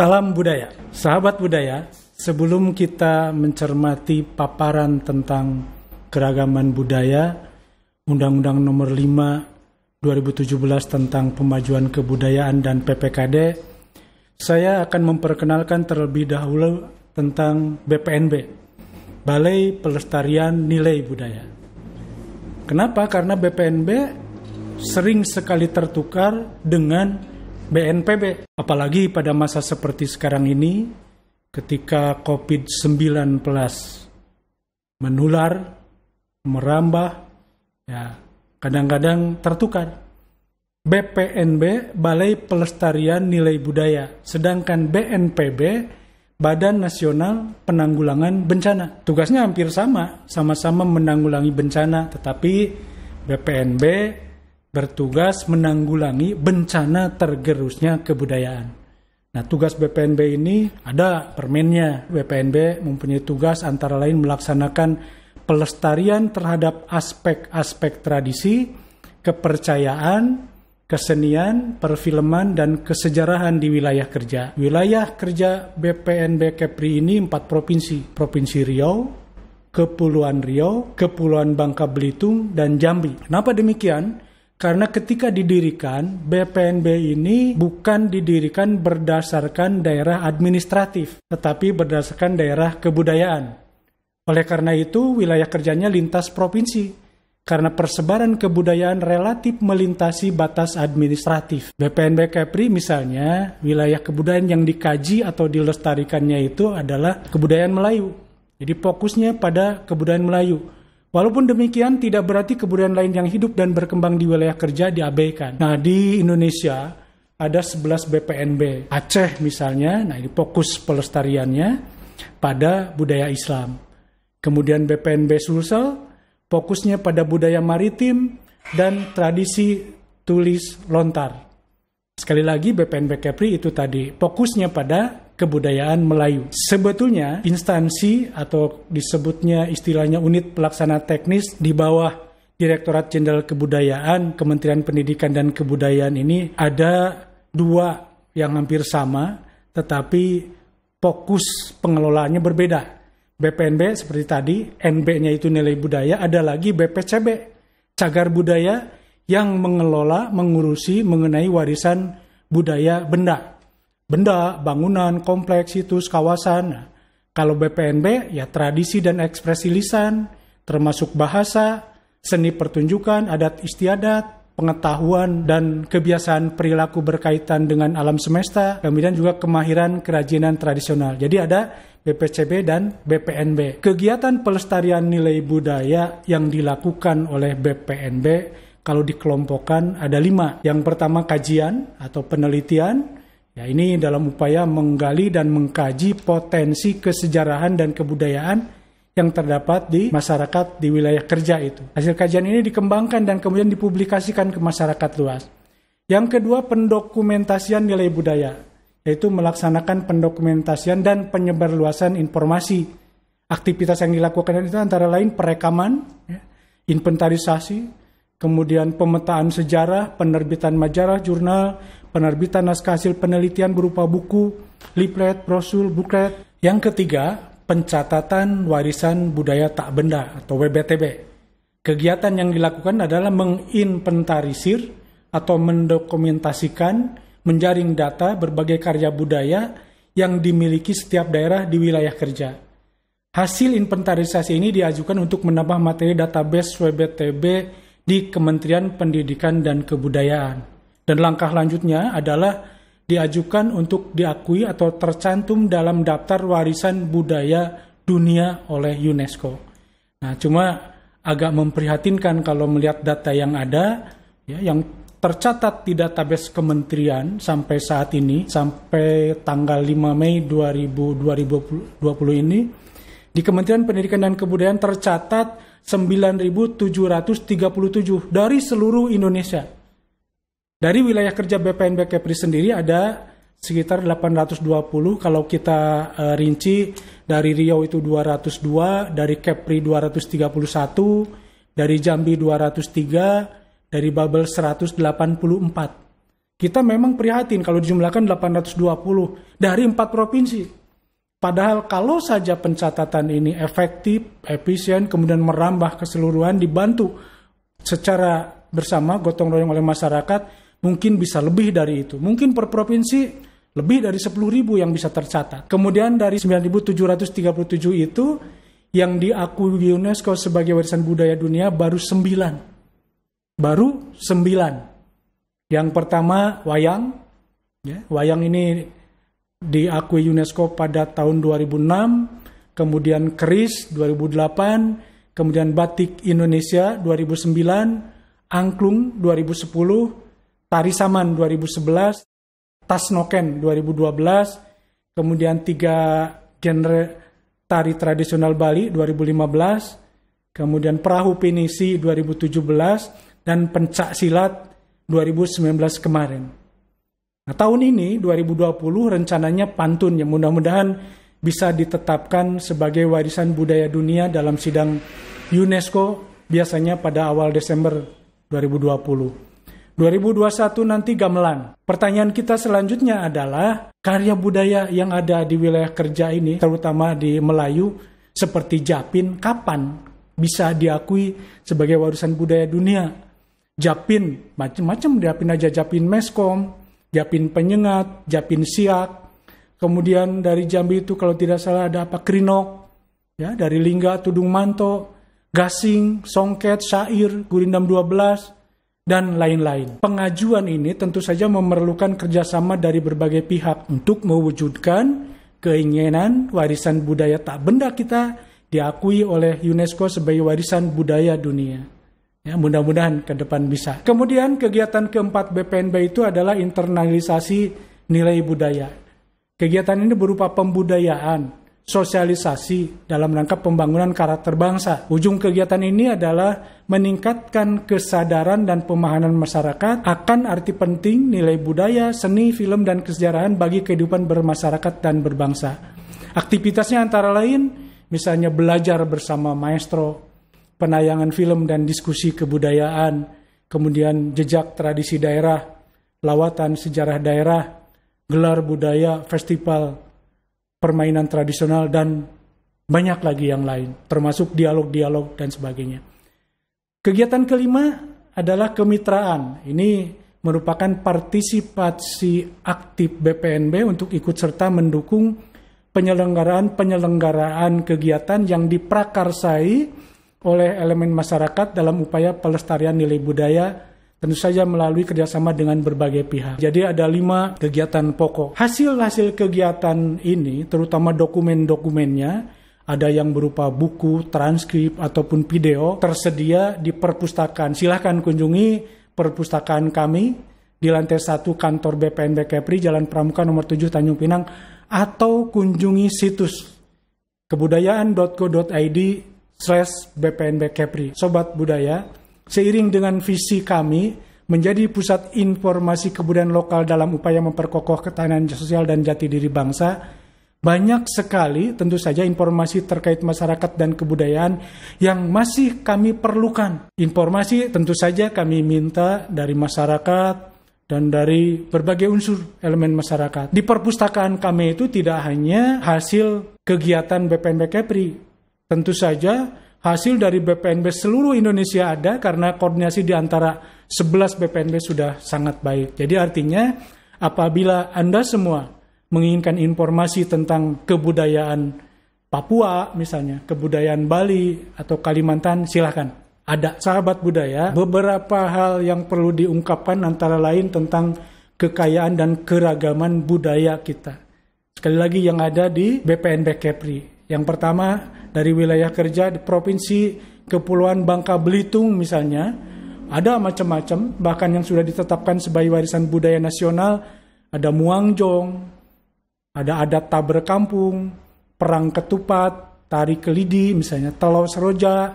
Salam budaya, sahabat budaya. Sebelum kita mencermati paparan tentang keragaman budaya, Undang-Undang Nomor 5 2017 tentang pemajuan kebudayaan dan PPKD, saya akan memperkenalkan terlebih dahulu tentang BPNB, Balai Pelestarian Nilai Budaya. Kenapa? Karena BPNB sering sekali tertukar dengan BNPB. Apalagi pada masa seperti sekarang ini, ketika COVID-19 menular, merambah, ya kadang-kadang tertukar. BPNB Balai Pelestarian Nilai Budaya, sedangkan BNPB Badan Nasional Penanggulangan Bencana. Tugasnya hampir sama, sama-sama menanggulangi bencana, tetapi BPNB bertugas menanggulangi bencana tergerusnya kebudayaan. Nah, tugas BPNB ini ada permennya. BPNB mempunyai tugas antara lain melaksanakan pelestarian terhadap aspek-aspek tradisi, kepercayaan, kesenian, perfilman, dan kesejarahan di wilayah kerja. Wilayah kerja BPNB Kepri ini empat provinsi. Provinsi Riau, Kepulauan Riau, Kepulauan Bangka Belitung, dan Jambi. Kenapa demikian? Karena ketika didirikan, BPNB ini bukan didirikan berdasarkan daerah administratif, tetapi berdasarkan daerah kebudayaan. Oleh karena itu, wilayah kerjanya lintas provinsi, karena persebaran kebudayaan relatif melintasi batas administratif. BPNB Kepri misalnya, wilayah kebudayaan yang dikaji atau dilestarikannya itu adalah kebudayaan Melayu. Jadi fokusnya pada kebudayaan Melayu Walaupun demikian, tidak berarti kebudayaan lain yang hidup dan berkembang di wilayah kerja diabaikan. Nah, di Indonesia ada 11 BPNB. Aceh misalnya, nah ini fokus pelestariannya pada budaya Islam. Kemudian BPNB Sulsel fokusnya pada budaya maritim dan tradisi tulis lontar. Sekali lagi BPNB Kepri itu tadi fokusnya pada kebudayaan Melayu. Sebetulnya instansi atau disebutnya istilahnya unit pelaksana teknis di bawah Direktorat Jenderal Kebudayaan Kementerian Pendidikan dan Kebudayaan ini ada dua yang hampir sama tetapi fokus pengelolaannya berbeda. BPNB seperti tadi, NB-nya itu nilai budaya, ada lagi BPCB, cagar budaya yang mengelola, mengurusi mengenai warisan budaya benda benda, bangunan, kompleks, situs, kawasan. Kalau BPNB ya tradisi dan ekspresi lisan, termasuk bahasa, seni pertunjukan, adat istiadat, pengetahuan dan kebiasaan perilaku berkaitan dengan alam semesta, kemudian juga kemahiran kerajinan tradisional. Jadi ada BPCB dan BPNB. Kegiatan pelestarian nilai budaya yang dilakukan oleh BPNB kalau dikelompokkan ada lima. Yang pertama kajian atau penelitian, Ya, ini dalam upaya menggali dan mengkaji potensi kesejarahan dan kebudayaan yang terdapat di masyarakat di wilayah kerja itu. Hasil kajian ini dikembangkan dan kemudian dipublikasikan ke masyarakat luas. Yang kedua, pendokumentasian nilai budaya, yaitu melaksanakan pendokumentasian dan penyebarluasan informasi. Aktivitas yang dilakukan itu antara lain perekaman, ya, inventarisasi, kemudian pemetaan sejarah, penerbitan majalah, jurnal, penerbitan naskah hasil penelitian berupa buku, leaflet, brosur, buklet. Yang ketiga, pencatatan warisan budaya tak benda atau WBTB. Kegiatan yang dilakukan adalah menginventarisir atau mendokumentasikan, menjaring data berbagai karya budaya yang dimiliki setiap daerah di wilayah kerja. Hasil inventarisasi ini diajukan untuk menambah materi database WBTB di Kementerian Pendidikan dan Kebudayaan. Dan langkah lanjutnya adalah diajukan untuk diakui atau tercantum dalam daftar warisan budaya dunia oleh UNESCO. Nah, cuma agak memprihatinkan kalau melihat data yang ada, ya, yang tercatat di database kementerian sampai saat ini, sampai tanggal 5 Mei 2020, 2020 ini, di Kementerian Pendidikan dan Kebudayaan tercatat 9.737 dari seluruh Indonesia. Dari wilayah kerja BPN Kepri sendiri ada sekitar 820 kalau kita uh, rinci dari Riau itu 202, dari Kepri 231, dari Jambi 203, dari Babel 184. Kita memang prihatin kalau dijumlahkan 820 dari empat provinsi. Padahal kalau saja pencatatan ini efektif, efisien, kemudian merambah keseluruhan dibantu secara bersama gotong royong oleh masyarakat, mungkin bisa lebih dari itu. Mungkin per provinsi lebih dari 10.000 yang bisa tercatat. Kemudian dari 9.737 itu yang diakui UNESCO sebagai warisan budaya dunia baru 9. Baru 9. Yang pertama wayang. Ya, wayang ini diakui UNESCO pada tahun 2006, kemudian keris 2008, kemudian batik Indonesia 2009, angklung 2010, Tari Saman 2011, Tasnoken 2012, kemudian tiga genre tari tradisional Bali 2015, kemudian Perahu Pinisi 2017, dan Pencak Silat 2019 kemarin. Nah, tahun ini 2020 rencananya pantun yang mudah-mudahan bisa ditetapkan sebagai warisan budaya dunia dalam sidang UNESCO biasanya pada awal Desember 2020. 2021 nanti gamelan. Pertanyaan kita selanjutnya adalah karya budaya yang ada di wilayah kerja ini, terutama di Melayu, seperti Japin, kapan bisa diakui sebagai warisan budaya dunia? Japin, macam-macam Japin aja, Japin Meskom, Japin Penyengat, Japin Siak, kemudian dari Jambi itu kalau tidak salah ada apa Krinok, ya dari Lingga, Tudung Manto, Gasing, Songket, Syair, Gurindam 12, dan lain-lain. Pengajuan ini tentu saja memerlukan kerjasama dari berbagai pihak untuk mewujudkan keinginan warisan budaya tak benda kita diakui oleh UNESCO sebagai warisan budaya dunia. Ya, mudah-mudahan ke depan bisa. Kemudian kegiatan keempat BPNB itu adalah internalisasi nilai budaya. Kegiatan ini berupa pembudayaan, sosialisasi dalam rangka pembangunan karakter bangsa. Ujung kegiatan ini adalah meningkatkan kesadaran dan pemahaman masyarakat akan arti penting nilai budaya, seni, film, dan kesejarahan bagi kehidupan bermasyarakat dan berbangsa. Aktivitasnya antara lain, misalnya belajar bersama maestro, penayangan film dan diskusi kebudayaan, kemudian jejak tradisi daerah, lawatan sejarah daerah, gelar budaya, festival, permainan tradisional dan banyak lagi yang lain, termasuk dialog-dialog dan sebagainya. Kegiatan kelima adalah kemitraan. Ini merupakan partisipasi aktif BPNB untuk ikut serta mendukung penyelenggaraan-penyelenggaraan kegiatan yang diprakarsai oleh elemen masyarakat dalam upaya pelestarian nilai budaya tentu saja melalui kerjasama dengan berbagai pihak. Jadi ada lima kegiatan pokok. Hasil-hasil kegiatan ini, terutama dokumen-dokumennya, ada yang berupa buku, transkrip, ataupun video, tersedia di perpustakaan. Silahkan kunjungi perpustakaan kami di lantai 1 kantor BPNB Kepri, Jalan Pramuka nomor 7 Tanjung Pinang, atau kunjungi situs kebudayaan.go.id slash Kepri. Sobat Budaya, seiring dengan visi kami menjadi pusat informasi kebudayaan lokal dalam upaya memperkokoh ketahanan sosial dan jati diri bangsa, banyak sekali tentu saja informasi terkait masyarakat dan kebudayaan yang masih kami perlukan. Informasi tentu saja kami minta dari masyarakat dan dari berbagai unsur elemen masyarakat. Di perpustakaan kami itu tidak hanya hasil kegiatan BPNB Kepri. Tentu saja hasil dari BPNB seluruh Indonesia ada karena koordinasi di antara 11 BPNB sudah sangat baik. Jadi artinya apabila Anda semua menginginkan informasi tentang kebudayaan Papua misalnya, kebudayaan Bali atau Kalimantan, silahkan. Ada sahabat budaya, beberapa hal yang perlu diungkapkan antara lain tentang kekayaan dan keragaman budaya kita. Sekali lagi yang ada di BPNB Kepri. Yang pertama, dari wilayah kerja di provinsi Kepulauan Bangka Belitung misalnya ada macam-macam bahkan yang sudah ditetapkan sebagai warisan budaya nasional ada muangjong ada adat taber kampung perang ketupat tari kelidi misalnya telau seroja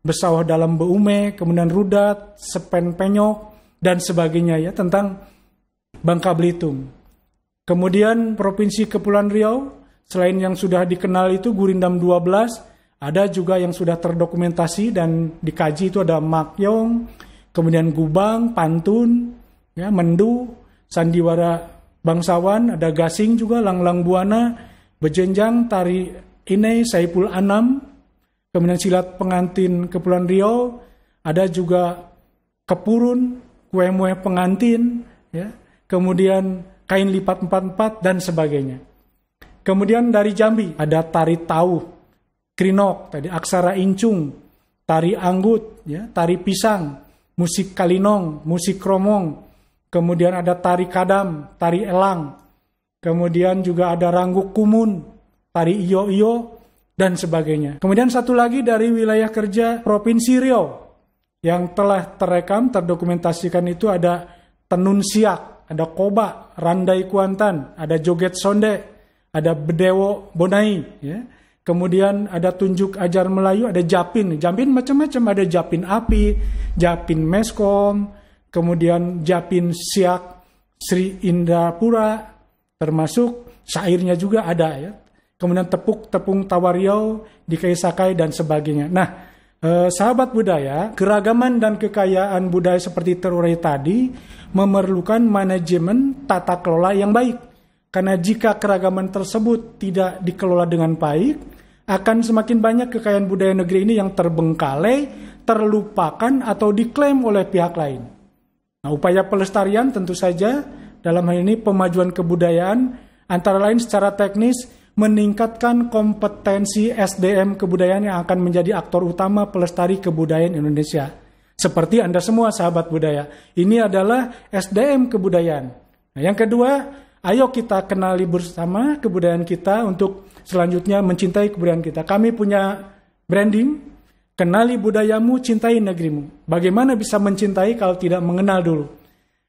besawah dalam beume kemudian rudat sepen penyok dan sebagainya ya tentang Bangka Belitung kemudian provinsi Kepulauan Riau Selain yang sudah dikenal itu Gurindam 12, ada juga yang sudah terdokumentasi dan dikaji itu ada Makyong, kemudian Gubang, Pantun, ya Mendu, Sandiwara Bangsawan, ada Gasing juga, Langlang Buana, Bejenjang, Tari Ine, Saipul Anam, kemudian silat pengantin Kepulauan Riau, ada juga Kepurun, Kue Mue Pengantin, ya, kemudian kain lipat 44 dan sebagainya. Kemudian dari Jambi ada tari tahu, krinok, tadi aksara incung, tari anggut, ya, tari pisang, musik kalinong, musik kromong, kemudian ada tari kadam, tari elang, kemudian juga ada rangguk kumun, tari iyo-iyo, dan sebagainya. Kemudian satu lagi dari wilayah kerja Provinsi Riau yang telah terekam, terdokumentasikan itu ada tenun siak, ada koba, randai kuantan, ada joget sonde, ada bedewo bonai, ya. Kemudian ada tunjuk ajar Melayu, ada japin. Japin macam-macam, ada japin api, japin meskom, kemudian japin siak Sri Indrapura, termasuk syairnya juga ada ya. Kemudian tepuk tepung tawariau di Kaisakai dan sebagainya. Nah, eh, sahabat budaya, keragaman dan kekayaan budaya seperti terurai tadi memerlukan manajemen tata kelola yang baik karena jika keragaman tersebut tidak dikelola dengan baik, akan semakin banyak kekayaan budaya negeri ini yang terbengkalai, terlupakan, atau diklaim oleh pihak lain. Nah, upaya pelestarian tentu saja dalam hal ini pemajuan kebudayaan, antara lain secara teknis meningkatkan kompetensi SDM kebudayaan yang akan menjadi aktor utama pelestari kebudayaan Indonesia. Seperti Anda semua sahabat budaya, ini adalah SDM kebudayaan. Nah, yang kedua, Ayo kita kenali bersama kebudayaan kita untuk selanjutnya mencintai kebudayaan kita. Kami punya branding, kenali budayamu, cintai negerimu. Bagaimana bisa mencintai kalau tidak mengenal dulu?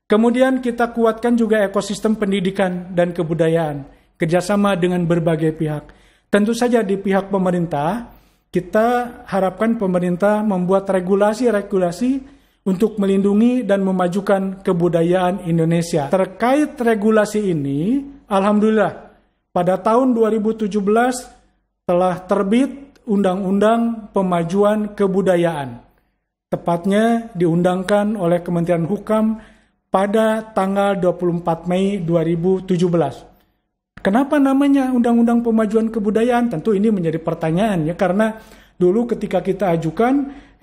Kemudian kita kuatkan juga ekosistem pendidikan dan kebudayaan, kerjasama dengan berbagai pihak. Tentu saja di pihak pemerintah, kita harapkan pemerintah membuat regulasi-regulasi untuk melindungi dan memajukan kebudayaan Indonesia. Terkait regulasi ini, alhamdulillah pada tahun 2017 telah terbit Undang-Undang Pemajuan Kebudayaan. Tepatnya diundangkan oleh Kementerian Hukum pada tanggal 24 Mei 2017. Kenapa namanya Undang-Undang Pemajuan Kebudayaan? Tentu ini menjadi pertanyaan ya karena Dulu ketika kita ajukan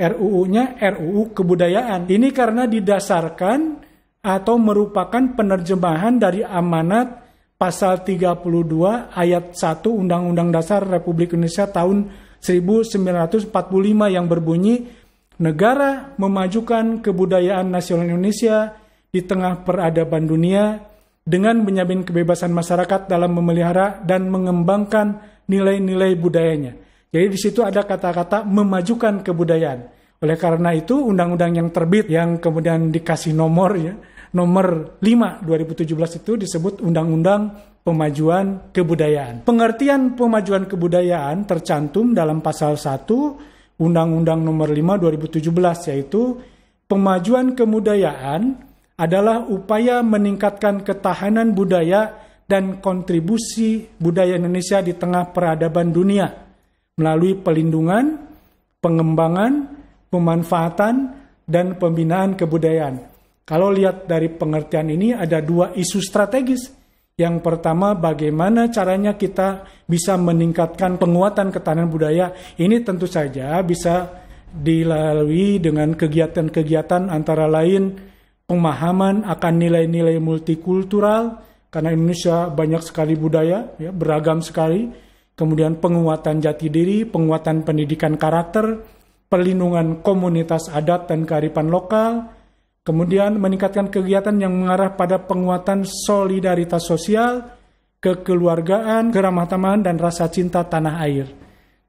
RUU-nya RUU kebudayaan. Ini karena didasarkan atau merupakan penerjemahan dari amanat pasal 32 ayat 1 Undang-Undang Dasar Republik Indonesia tahun 1945 yang berbunyi negara memajukan kebudayaan nasional Indonesia di tengah peradaban dunia dengan menjamin kebebasan masyarakat dalam memelihara dan mengembangkan nilai-nilai budayanya. Jadi di situ ada kata-kata memajukan kebudayaan. Oleh karena itu undang-undang yang terbit yang kemudian dikasih nomor ya, nomor 5 2017 itu disebut undang-undang pemajuan kebudayaan. Pengertian pemajuan kebudayaan tercantum dalam pasal 1 Undang-Undang nomor 5 2017 yaitu pemajuan kebudayaan adalah upaya meningkatkan ketahanan budaya dan kontribusi budaya Indonesia di tengah peradaban dunia melalui pelindungan, pengembangan, pemanfaatan, dan pembinaan kebudayaan. Kalau lihat dari pengertian ini ada dua isu strategis. Yang pertama bagaimana caranya kita bisa meningkatkan penguatan ketahanan budaya. Ini tentu saja bisa dilalui dengan kegiatan-kegiatan antara lain pemahaman akan nilai-nilai multikultural karena Indonesia banyak sekali budaya ya beragam sekali kemudian penguatan jati diri, penguatan pendidikan karakter, perlindungan komunitas adat dan kearifan lokal, kemudian meningkatkan kegiatan yang mengarah pada penguatan solidaritas sosial, kekeluargaan, keramah tamahan, dan rasa cinta tanah air.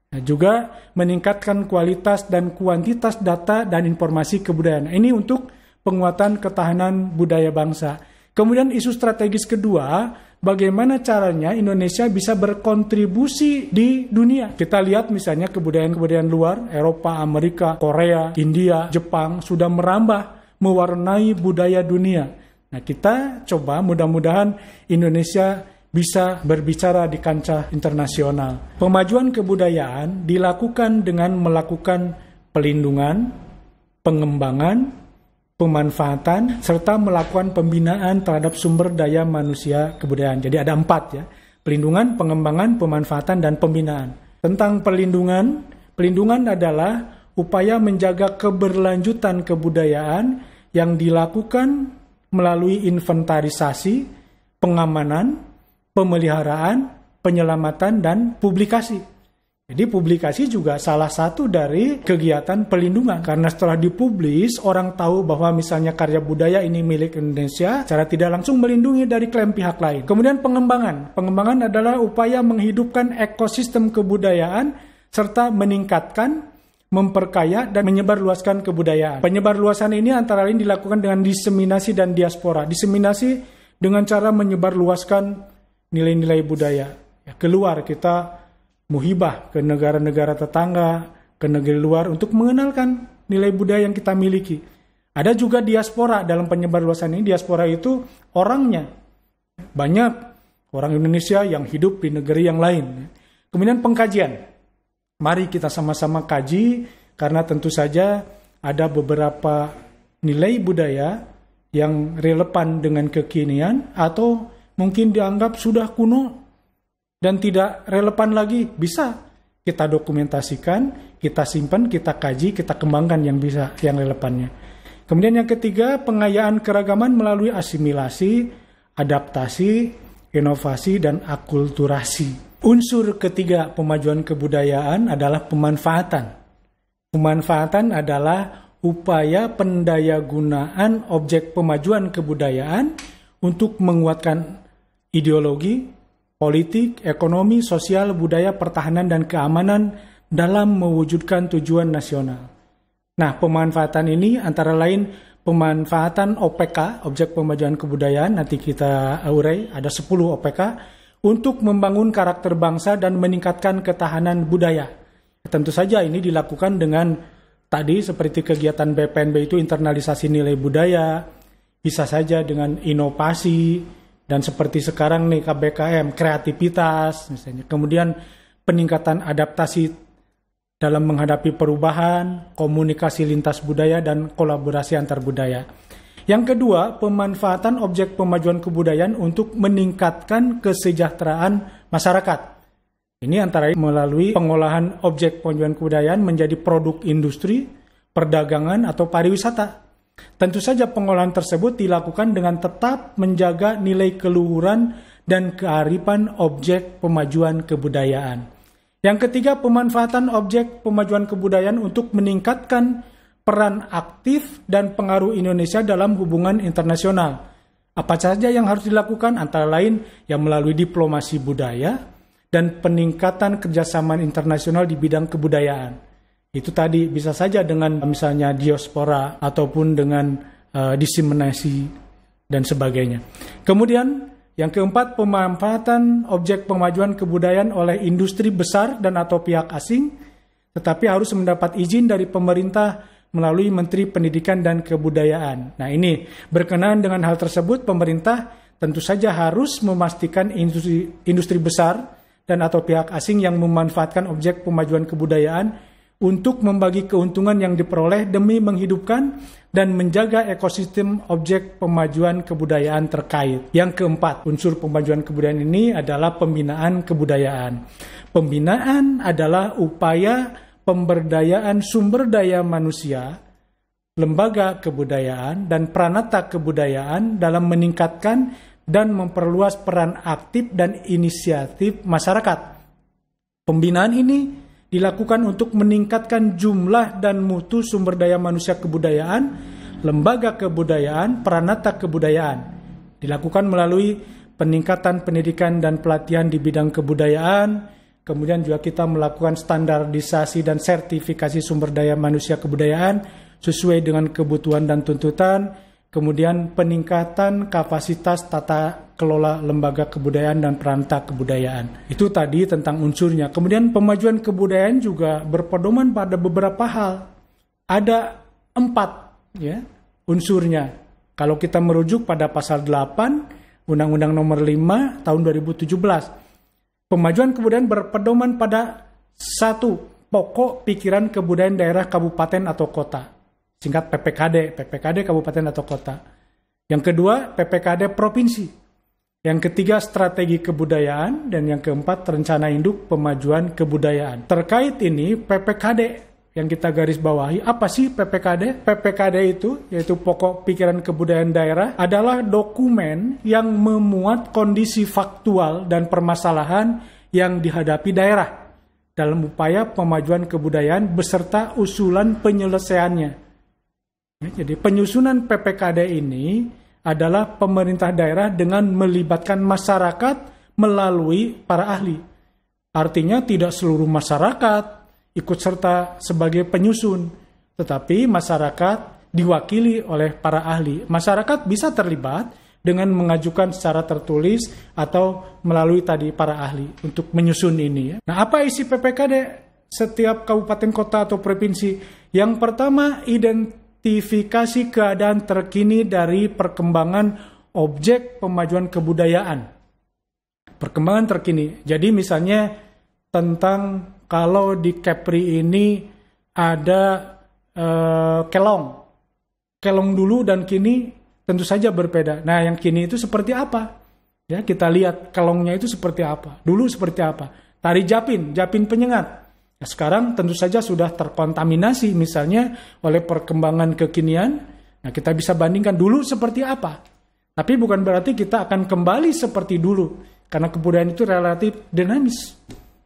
Nah, juga meningkatkan kualitas dan kuantitas data dan informasi kebudayaan. Nah, ini untuk penguatan ketahanan budaya bangsa. Kemudian isu strategis kedua bagaimana caranya Indonesia bisa berkontribusi di dunia. Kita lihat misalnya kebudayaan-kebudayaan luar, Eropa, Amerika, Korea, India, Jepang sudah merambah mewarnai budaya dunia. Nah, kita coba mudah-mudahan Indonesia bisa berbicara di kancah internasional. Pemajuan kebudayaan dilakukan dengan melakukan pelindungan, pengembangan, pemanfaatan, serta melakukan pembinaan terhadap sumber daya manusia kebudayaan. Jadi ada empat ya, pelindungan, pengembangan, pemanfaatan, dan pembinaan. Tentang perlindungan, pelindungan adalah upaya menjaga keberlanjutan kebudayaan yang dilakukan melalui inventarisasi, pengamanan, pemeliharaan, penyelamatan, dan publikasi. Jadi publikasi juga salah satu dari kegiatan pelindungan karena setelah dipublis orang tahu bahwa misalnya karya budaya ini milik Indonesia cara tidak langsung melindungi dari klaim pihak lain. Kemudian pengembangan. Pengembangan adalah upaya menghidupkan ekosistem kebudayaan serta meningkatkan memperkaya dan menyebarluaskan kebudayaan. Penyebarluasan ini antara lain dilakukan dengan diseminasi dan diaspora. Diseminasi dengan cara menyebarluaskan nilai-nilai budaya. Ya, keluar kita muhibah ke negara-negara tetangga, ke negeri luar untuk mengenalkan nilai budaya yang kita miliki. Ada juga diaspora dalam penyebar luasan ini. Diaspora itu orangnya banyak orang Indonesia yang hidup di negeri yang lain. Kemudian pengkajian. Mari kita sama-sama kaji karena tentu saja ada beberapa nilai budaya yang relevan dengan kekinian atau mungkin dianggap sudah kuno dan tidak relevan lagi, bisa kita dokumentasikan, kita simpan, kita kaji, kita kembangkan yang bisa yang relevannya. Kemudian yang ketiga, pengayaan keragaman melalui asimilasi, adaptasi, inovasi dan akulturasi. Unsur ketiga pemajuan kebudayaan adalah pemanfaatan. Pemanfaatan adalah upaya pendayagunaan objek pemajuan kebudayaan untuk menguatkan ideologi, politik, ekonomi, sosial, budaya, pertahanan, dan keamanan dalam mewujudkan tujuan nasional. Nah, pemanfaatan ini antara lain pemanfaatan OPK, objek pemajuan kebudayaan, nanti kita urai, ada 10 OPK, untuk membangun karakter bangsa dan meningkatkan ketahanan budaya. Tentu saja ini dilakukan dengan tadi seperti kegiatan BPNB itu internalisasi nilai budaya, bisa saja dengan inovasi, dan seperti sekarang nih KBKM, kreativitas misalnya. Kemudian peningkatan adaptasi dalam menghadapi perubahan, komunikasi lintas budaya dan kolaborasi antar budaya. Yang kedua, pemanfaatan objek pemajuan kebudayaan untuk meningkatkan kesejahteraan masyarakat. Ini antara melalui pengolahan objek pemajuan kebudayaan menjadi produk industri, perdagangan atau pariwisata Tentu saja pengolahan tersebut dilakukan dengan tetap menjaga nilai keluhuran dan kearifan objek pemajuan kebudayaan. Yang ketiga, pemanfaatan objek pemajuan kebudayaan untuk meningkatkan peran aktif dan pengaruh Indonesia dalam hubungan internasional. Apa saja yang harus dilakukan antara lain yang melalui diplomasi budaya dan peningkatan kerjasama internasional di bidang kebudayaan. Itu tadi bisa saja dengan misalnya diaspora ataupun dengan uh, diseminasi dan sebagainya. Kemudian yang keempat, pemanfaatan objek pemajuan kebudayaan oleh industri besar dan atau pihak asing, tetapi harus mendapat izin dari pemerintah melalui Menteri Pendidikan dan Kebudayaan. Nah ini, berkenaan dengan hal tersebut, pemerintah tentu saja harus memastikan industri, industri besar dan atau pihak asing yang memanfaatkan objek pemajuan kebudayaan untuk membagi keuntungan yang diperoleh demi menghidupkan dan menjaga ekosistem objek pemajuan kebudayaan terkait. Yang keempat, unsur pemajuan kebudayaan ini adalah pembinaan kebudayaan. Pembinaan adalah upaya pemberdayaan sumber daya manusia, lembaga kebudayaan, dan pranata kebudayaan dalam meningkatkan dan memperluas peran aktif dan inisiatif masyarakat. Pembinaan ini dilakukan untuk meningkatkan jumlah dan mutu sumber daya manusia kebudayaan, lembaga kebudayaan, peranata kebudayaan. Dilakukan melalui peningkatan pendidikan dan pelatihan di bidang kebudayaan, kemudian juga kita melakukan standarisasi dan sertifikasi sumber daya manusia kebudayaan sesuai dengan kebutuhan dan tuntutan, kemudian peningkatan kapasitas tata kelola lembaga kebudayaan dan peranta kebudayaan. Itu tadi tentang unsurnya. Kemudian pemajuan kebudayaan juga berpedoman pada beberapa hal. Ada empat ya unsurnya. Kalau kita merujuk pada pasal 8 Undang-Undang Nomor 5 tahun 2017. Pemajuan kebudayaan berpedoman pada satu pokok pikiran kebudayaan daerah kabupaten atau kota. Singkat PPKD, PPKD kabupaten atau kota. Yang kedua, PPKD provinsi yang ketiga strategi kebudayaan dan yang keempat rencana induk pemajuan kebudayaan. Terkait ini PPKD yang kita garis bawahi apa sih PPKD? PPKD itu yaitu pokok pikiran kebudayaan daerah adalah dokumen yang memuat kondisi faktual dan permasalahan yang dihadapi daerah dalam upaya pemajuan kebudayaan beserta usulan penyelesaiannya. Jadi penyusunan PPKD ini adalah pemerintah daerah dengan melibatkan masyarakat melalui para ahli. Artinya tidak seluruh masyarakat ikut serta sebagai penyusun, tetapi masyarakat diwakili oleh para ahli. Masyarakat bisa terlibat dengan mengajukan secara tertulis atau melalui tadi para ahli untuk menyusun ini. Ya. Nah, apa isi PPKD setiap kabupaten kota atau provinsi? Yang pertama, identitas notifikasi keadaan terkini dari perkembangan objek pemajuan kebudayaan. Perkembangan terkini. Jadi misalnya tentang kalau di Kepri ini ada eh, kelong. Kelong dulu dan kini tentu saja berbeda. Nah, yang kini itu seperti apa? Ya, kita lihat kelongnya itu seperti apa. Dulu seperti apa? Tari Japin, Japin penyengat. Nah, sekarang tentu saja sudah terkontaminasi misalnya oleh perkembangan kekinian. Nah, kita bisa bandingkan dulu seperti apa. Tapi bukan berarti kita akan kembali seperti dulu karena kebudayaan itu relatif dinamis,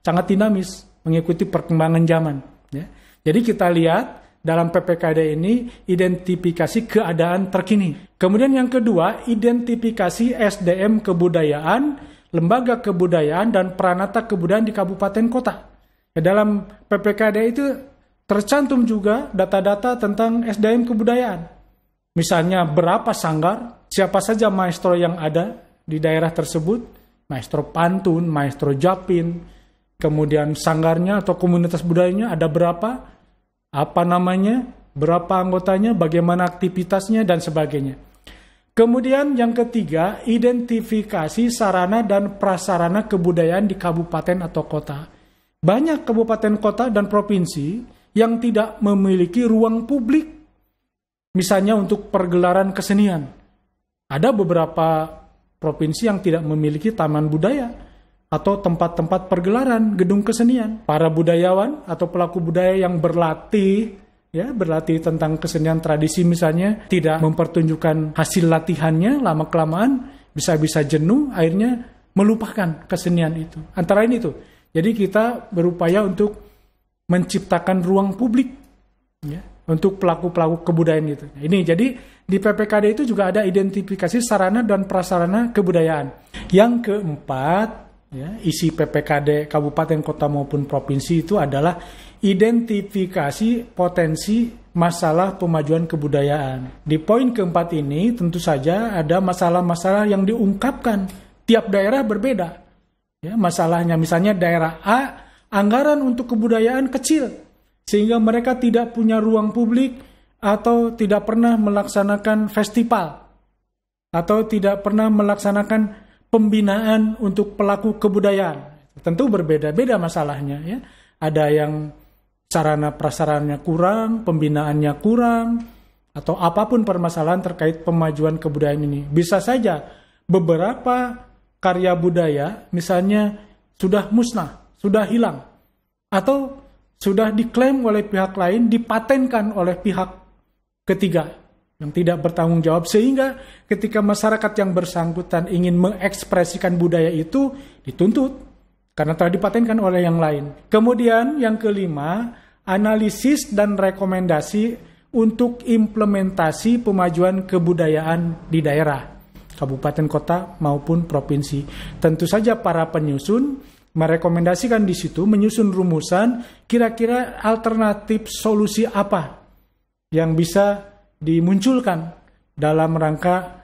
sangat dinamis mengikuti perkembangan zaman, ya. Jadi kita lihat dalam PPKD ini identifikasi keadaan terkini. Kemudian yang kedua, identifikasi SDM kebudayaan, lembaga kebudayaan dan peranata kebudayaan di kabupaten kota. Dalam PPKD itu tercantum juga data-data tentang SDM kebudayaan. Misalnya berapa sanggar, siapa saja maestro yang ada di daerah tersebut, maestro pantun, maestro japin, kemudian sanggarnya atau komunitas budayanya ada berapa, apa namanya, berapa anggotanya, bagaimana aktivitasnya, dan sebagainya. Kemudian yang ketiga, identifikasi sarana dan prasarana kebudayaan di kabupaten atau kota. Banyak kabupaten kota dan provinsi yang tidak memiliki ruang publik, misalnya untuk pergelaran kesenian. Ada beberapa provinsi yang tidak memiliki taman budaya atau tempat-tempat pergelaran, gedung kesenian. Para budayawan atau pelaku budaya yang berlatih ya berlatih tentang kesenian tradisi misalnya tidak mempertunjukkan hasil latihannya lama kelamaan bisa-bisa jenuh akhirnya melupakan kesenian itu antara ini tuh jadi kita berupaya untuk menciptakan ruang publik ya untuk pelaku-pelaku kebudayaan itu. ini jadi di PPKD itu juga ada identifikasi sarana dan prasarana kebudayaan. Yang keempat, ya, isi PPKD kabupaten, kota maupun provinsi itu adalah identifikasi potensi masalah pemajuan kebudayaan. Di poin keempat ini tentu saja ada masalah-masalah yang diungkapkan. Tiap daerah berbeda. Ya, masalahnya misalnya daerah A anggaran untuk kebudayaan kecil sehingga mereka tidak punya ruang publik atau tidak pernah melaksanakan festival atau tidak pernah melaksanakan pembinaan untuk pelaku kebudayaan. Tentu berbeda-beda masalahnya ya. Ada yang sarana prasarannya kurang, pembinaannya kurang atau apapun permasalahan terkait pemajuan kebudayaan ini. Bisa saja beberapa karya budaya misalnya sudah musnah, sudah hilang atau sudah diklaim oleh pihak lain, dipatenkan oleh pihak ketiga yang tidak bertanggung jawab sehingga ketika masyarakat yang bersangkutan ingin mengekspresikan budaya itu dituntut karena telah dipatenkan oleh yang lain. Kemudian yang kelima, analisis dan rekomendasi untuk implementasi pemajuan kebudayaan di daerah kabupaten kota maupun provinsi. Tentu saja para penyusun merekomendasikan di situ menyusun rumusan kira-kira alternatif solusi apa yang bisa dimunculkan dalam rangka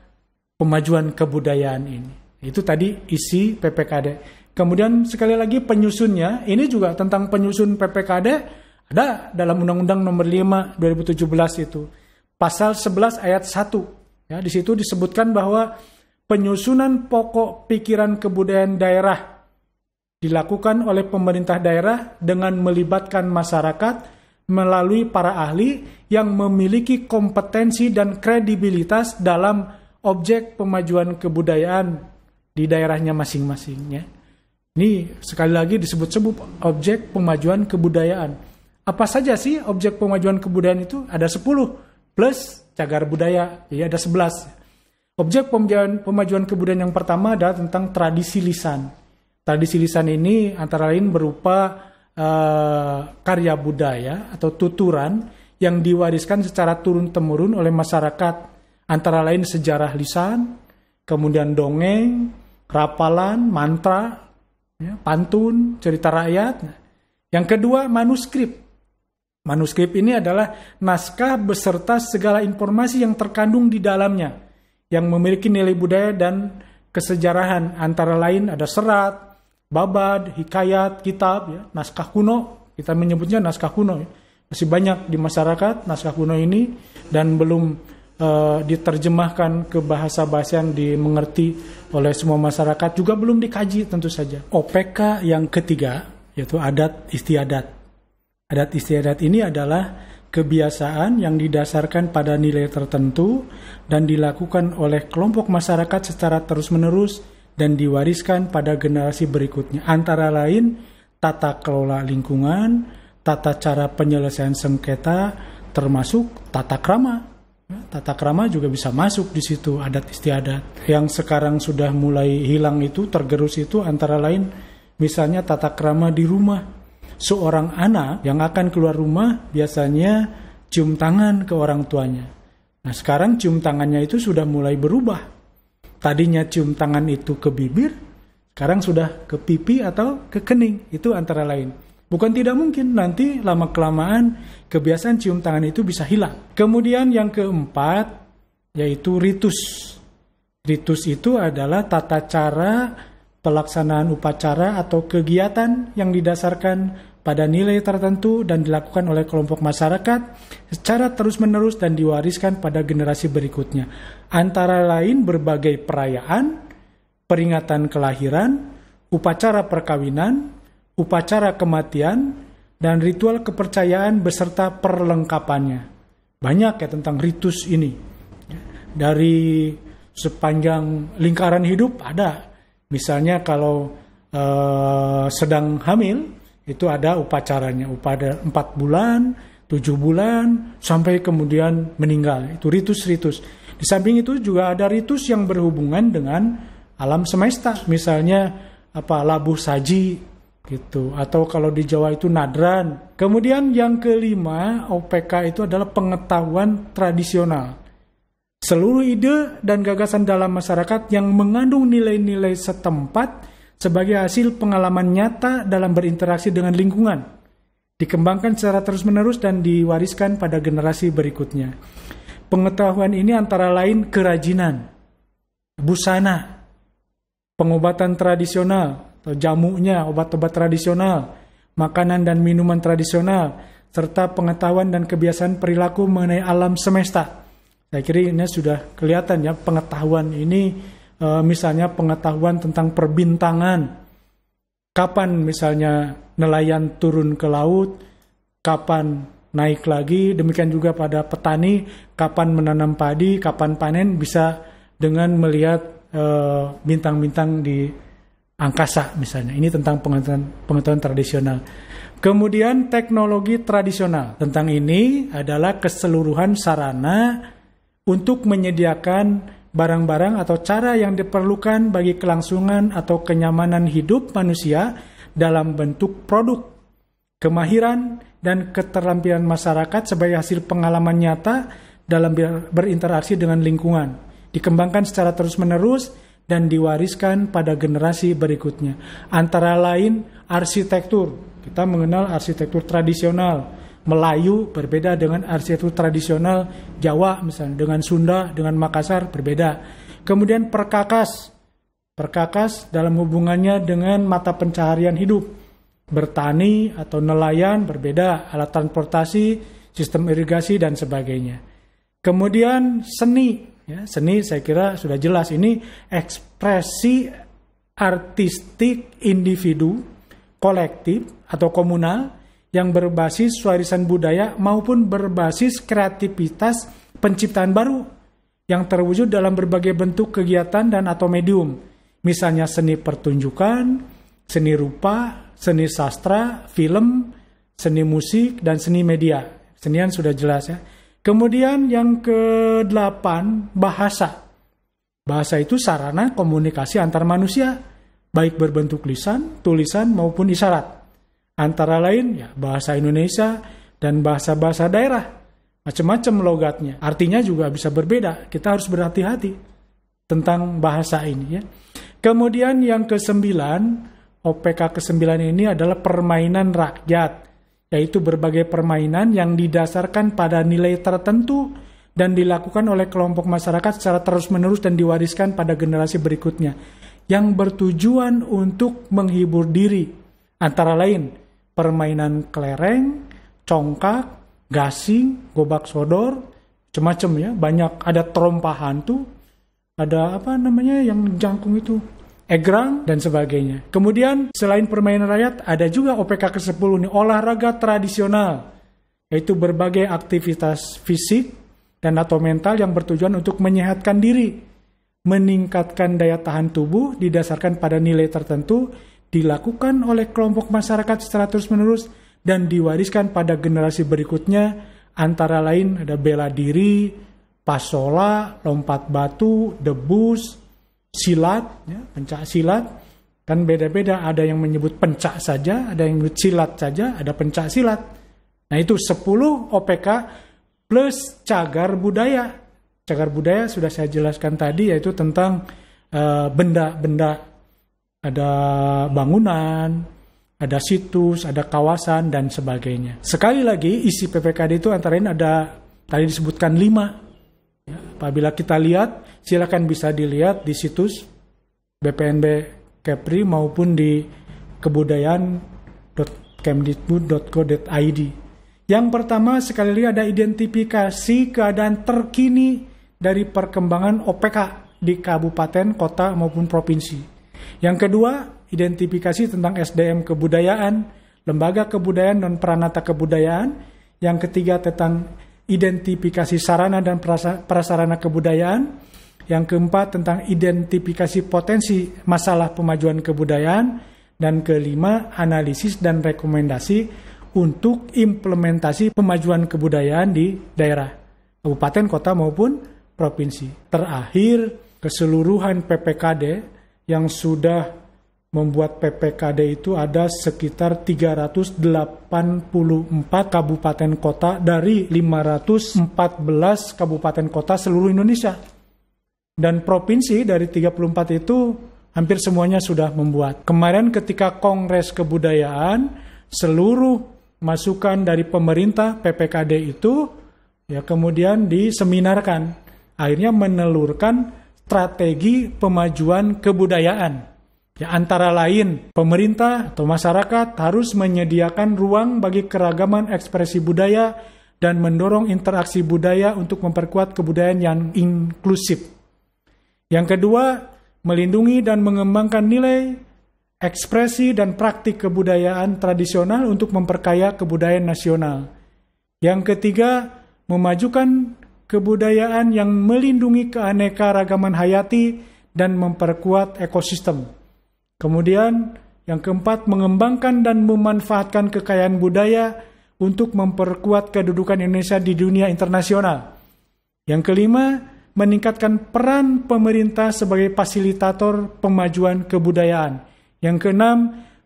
pemajuan kebudayaan ini. Itu tadi isi PPKD. Kemudian sekali lagi penyusunnya, ini juga tentang penyusun PPKD ada dalam Undang-Undang Nomor 5 2017 itu. Pasal 11 ayat 1 Ya, di situ disebutkan bahwa penyusunan pokok pikiran kebudayaan daerah dilakukan oleh pemerintah daerah dengan melibatkan masyarakat melalui para ahli yang memiliki kompetensi dan kredibilitas dalam objek pemajuan kebudayaan di daerahnya masing-masing. Ya. Ini sekali lagi disebut-sebut objek pemajuan kebudayaan. Apa saja sih objek pemajuan kebudayaan itu? Ada 10 plus cagar budaya. Jadi ada sebelas. Objek pemajuan, pemajuan kebudayaan yang pertama adalah tentang tradisi lisan. Tradisi lisan ini antara lain berupa uh, karya budaya atau tuturan yang diwariskan secara turun-temurun oleh masyarakat. Antara lain sejarah lisan, kemudian dongeng, rapalan, mantra, ya, pantun, cerita rakyat. Yang kedua manuskrip Manuskrip ini adalah naskah beserta segala informasi yang terkandung di dalamnya, yang memiliki nilai budaya dan kesejarahan, antara lain ada serat, babad, hikayat, kitab, ya, naskah kuno, kita menyebutnya naskah kuno, ya. masih banyak di masyarakat naskah kuno ini dan belum uh, diterjemahkan ke bahasa-bahasa yang dimengerti oleh semua masyarakat juga belum dikaji tentu saja. OPK yang ketiga yaitu adat istiadat Adat istiadat ini adalah kebiasaan yang didasarkan pada nilai tertentu dan dilakukan oleh kelompok masyarakat secara terus-menerus dan diwariskan pada generasi berikutnya. Antara lain, tata kelola lingkungan, tata cara penyelesaian sengketa, termasuk tata krama. Tata krama juga bisa masuk di situ adat istiadat. Yang sekarang sudah mulai hilang itu, tergerus itu antara lain misalnya tata krama di rumah seorang anak yang akan keluar rumah biasanya cium tangan ke orang tuanya. Nah, sekarang cium tangannya itu sudah mulai berubah. Tadinya cium tangan itu ke bibir, sekarang sudah ke pipi atau ke kening. Itu antara lain. Bukan tidak mungkin nanti lama-kelamaan kebiasaan cium tangan itu bisa hilang. Kemudian yang keempat yaitu ritus. Ritus itu adalah tata cara pelaksanaan upacara atau kegiatan yang didasarkan pada nilai tertentu dan dilakukan oleh kelompok masyarakat secara terus-menerus dan diwariskan pada generasi berikutnya. Antara lain berbagai perayaan, peringatan kelahiran, upacara perkawinan, upacara kematian, dan ritual kepercayaan beserta perlengkapannya. Banyak ya tentang ritus ini. Dari sepanjang lingkaran hidup ada. Misalnya kalau eh, sedang hamil, itu ada upacaranya upada empat bulan tujuh bulan sampai kemudian meninggal itu ritus-ritus di samping itu juga ada ritus yang berhubungan dengan alam semesta misalnya apa labuh saji gitu atau kalau di Jawa itu nadran kemudian yang kelima OPK itu adalah pengetahuan tradisional seluruh ide dan gagasan dalam masyarakat yang mengandung nilai-nilai setempat sebagai hasil pengalaman nyata dalam berinteraksi dengan lingkungan, dikembangkan secara terus-menerus dan diwariskan pada generasi berikutnya. Pengetahuan ini antara lain kerajinan, busana, pengobatan tradisional atau jamunya, obat-obat tradisional, makanan dan minuman tradisional, serta pengetahuan dan kebiasaan perilaku mengenai alam semesta. Saya kira ini sudah kelihatan ya pengetahuan ini Eh, misalnya pengetahuan tentang perbintangan. Kapan misalnya nelayan turun ke laut, kapan naik lagi, demikian juga pada petani, kapan menanam padi, kapan panen bisa dengan melihat eh, bintang-bintang uh, di angkasa misalnya. Ini tentang pengetahuan, pengetahuan tradisional. Kemudian teknologi tradisional tentang ini adalah keseluruhan sarana untuk menyediakan barang-barang atau cara yang diperlukan bagi kelangsungan atau kenyamanan hidup manusia dalam bentuk produk, kemahiran, dan keterampilan masyarakat sebagai hasil pengalaman nyata dalam berinteraksi dengan lingkungan, dikembangkan secara terus-menerus dan diwariskan pada generasi berikutnya. Antara lain arsitektur, kita mengenal arsitektur tradisional, Melayu berbeda dengan arsitektur tradisional Jawa misalnya, dengan Sunda, dengan Makassar berbeda. Kemudian perkakas, perkakas dalam hubungannya dengan mata pencaharian hidup, bertani atau nelayan berbeda, alat transportasi, sistem irigasi dan sebagainya. Kemudian seni, ya, seni saya kira sudah jelas ini ekspresi artistik individu, kolektif atau komunal yang berbasis warisan budaya maupun berbasis kreativitas penciptaan baru yang terwujud dalam berbagai bentuk kegiatan dan atau medium, misalnya seni pertunjukan, seni rupa, seni sastra, film, seni musik, dan seni media. Senian sudah jelas ya. Kemudian yang ke-8, bahasa. Bahasa itu sarana komunikasi antar manusia, baik berbentuk lisan, tulisan, maupun isyarat. Antara lain ya bahasa Indonesia dan bahasa-bahasa daerah. Macam-macam logatnya. Artinya juga bisa berbeda. Kita harus berhati-hati tentang bahasa ini ya. Kemudian yang kesembilan, OPK kesembilan ini adalah permainan rakyat. Yaitu berbagai permainan yang didasarkan pada nilai tertentu dan dilakukan oleh kelompok masyarakat secara terus-menerus dan diwariskan pada generasi berikutnya yang bertujuan untuk menghibur diri antara lain permainan kelereng, congkak, gasing, gobak sodor, macam-macam ya. Banyak ada terompah hantu, ada apa namanya yang jangkung itu, egrang dan sebagainya. Kemudian selain permainan rakyat ada juga OPK ke-10 ini olahraga tradisional yaitu berbagai aktivitas fisik dan atau mental yang bertujuan untuk menyehatkan diri, meningkatkan daya tahan tubuh didasarkan pada nilai tertentu dilakukan oleh kelompok masyarakat secara terus-menerus dan diwariskan pada generasi berikutnya antara lain ada bela diri, pasola, lompat batu, debus, silat, ya, pencak silat. Kan beda-beda, ada yang menyebut pencak saja, ada yang menyebut silat saja, ada pencak silat. Nah itu 10 OPK plus cagar budaya. Cagar budaya sudah saya jelaskan tadi yaitu tentang eh, benda-benda uh, benda -benda ada bangunan, ada situs, ada kawasan, dan sebagainya. Sekali lagi, isi PPKD itu antara lain ada, tadi disebutkan lima. Ya, apabila kita lihat, silakan bisa dilihat di situs BPNB Kepri maupun di kebudayaan.kemdikbud.co.id. Yang pertama, sekali lagi ada identifikasi keadaan terkini dari perkembangan OPK di kabupaten, kota, maupun provinsi. Yang kedua, identifikasi tentang SDM kebudayaan, lembaga kebudayaan dan peranata kebudayaan. Yang ketiga tentang identifikasi sarana dan prasarana kebudayaan. Yang keempat tentang identifikasi potensi masalah pemajuan kebudayaan. Dan kelima, analisis dan rekomendasi untuk implementasi pemajuan kebudayaan di daerah, kabupaten, kota maupun provinsi. Terakhir, keseluruhan PPKD yang sudah membuat PPKD itu ada sekitar 384 kabupaten kota dari 514 kabupaten kota seluruh Indonesia. Dan provinsi dari 34 itu hampir semuanya sudah membuat. Kemarin ketika Kongres Kebudayaan, seluruh masukan dari pemerintah PPKD itu ya kemudian diseminarkan. Akhirnya menelurkan strategi pemajuan kebudayaan. Ya, antara lain, pemerintah atau masyarakat harus menyediakan ruang bagi keragaman ekspresi budaya dan mendorong interaksi budaya untuk memperkuat kebudayaan yang inklusif. Yang kedua, melindungi dan mengembangkan nilai, ekspresi, dan praktik kebudayaan tradisional untuk memperkaya kebudayaan nasional. Yang ketiga, memajukan kebudayaan yang melindungi keanekaragaman hayati dan memperkuat ekosistem. Kemudian, yang keempat, mengembangkan dan memanfaatkan kekayaan budaya untuk memperkuat kedudukan Indonesia di dunia internasional. Yang kelima, meningkatkan peran pemerintah sebagai fasilitator pemajuan kebudayaan. Yang keenam,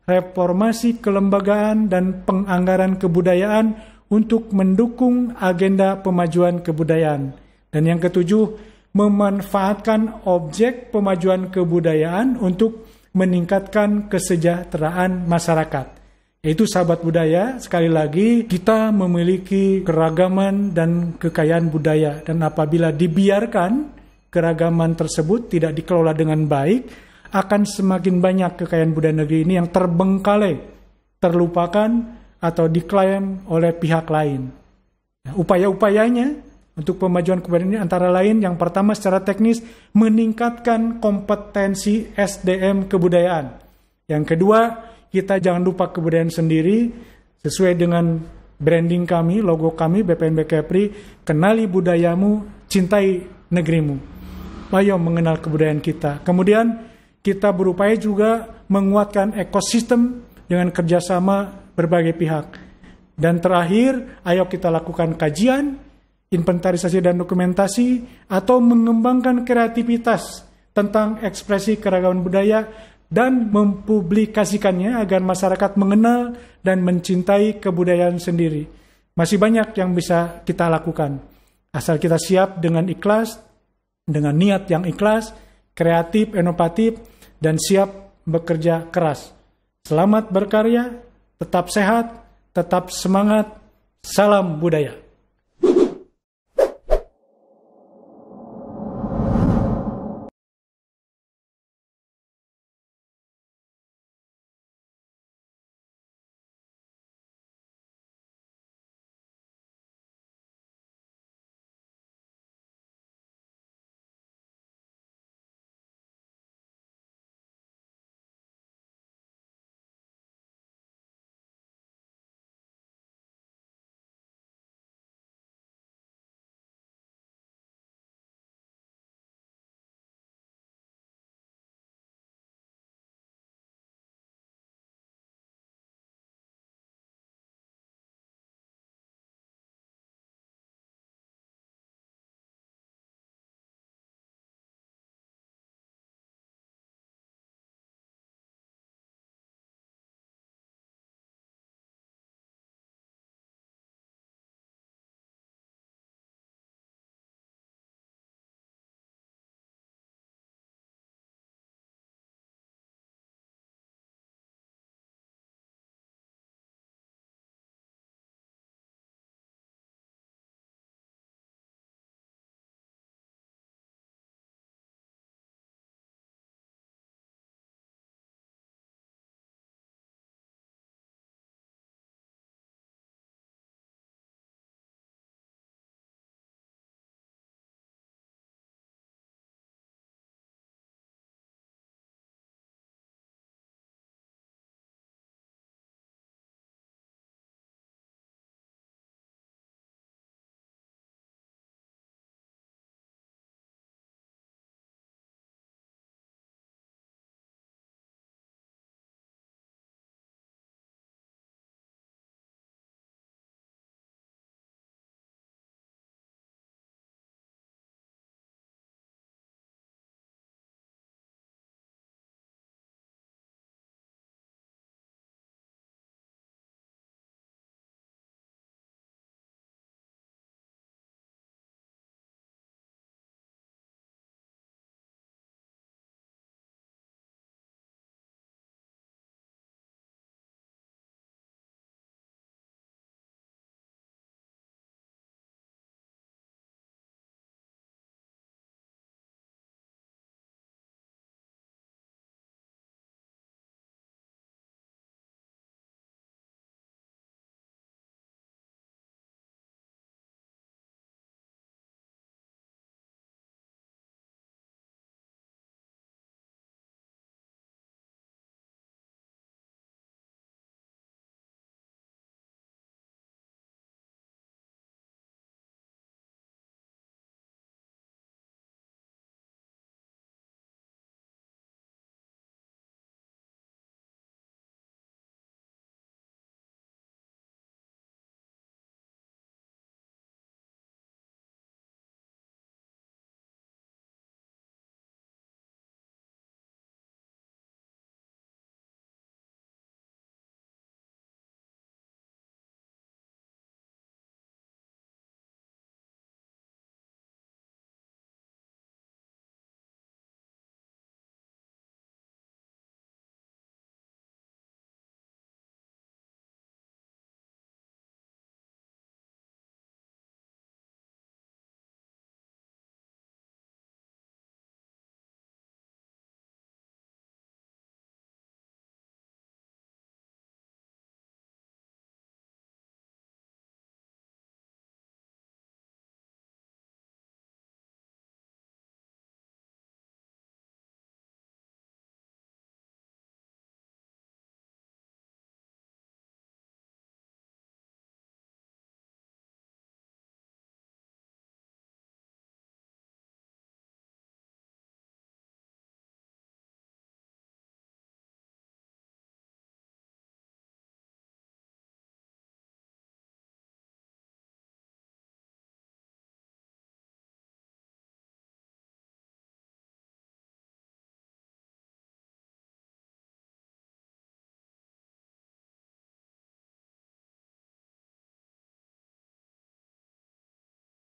reformasi kelembagaan dan penganggaran kebudayaan untuk mendukung agenda pemajuan kebudayaan. Dan yang ketujuh, memanfaatkan objek pemajuan kebudayaan untuk meningkatkan kesejahteraan masyarakat. Yaitu sahabat budaya, sekali lagi kita memiliki keragaman dan kekayaan budaya dan apabila dibiarkan keragaman tersebut tidak dikelola dengan baik, akan semakin banyak kekayaan budaya negeri ini yang terbengkalai, terlupakan, atau diklaim oleh pihak lain. Nah, upaya-upayanya untuk pemajuan kebudayaan ini antara lain yang pertama secara teknis meningkatkan kompetensi SDM kebudayaan. Yang kedua, kita jangan lupa kebudayaan sendiri sesuai dengan branding kami, logo kami BPNB Kepri, kenali budayamu, cintai negerimu. Ayo mengenal kebudayaan kita. Kemudian kita berupaya juga menguatkan ekosistem dengan kerjasama berbagai pihak. Dan terakhir, ayo kita lakukan kajian, inventarisasi dan dokumentasi, atau mengembangkan kreativitas tentang ekspresi keragaman budaya dan mempublikasikannya agar masyarakat mengenal dan mencintai kebudayaan sendiri. Masih banyak yang bisa kita lakukan. Asal kita siap dengan ikhlas, dengan niat yang ikhlas, kreatif, inovatif, dan siap bekerja keras. Selamat berkarya, Tetap sehat, tetap semangat. Salam budaya.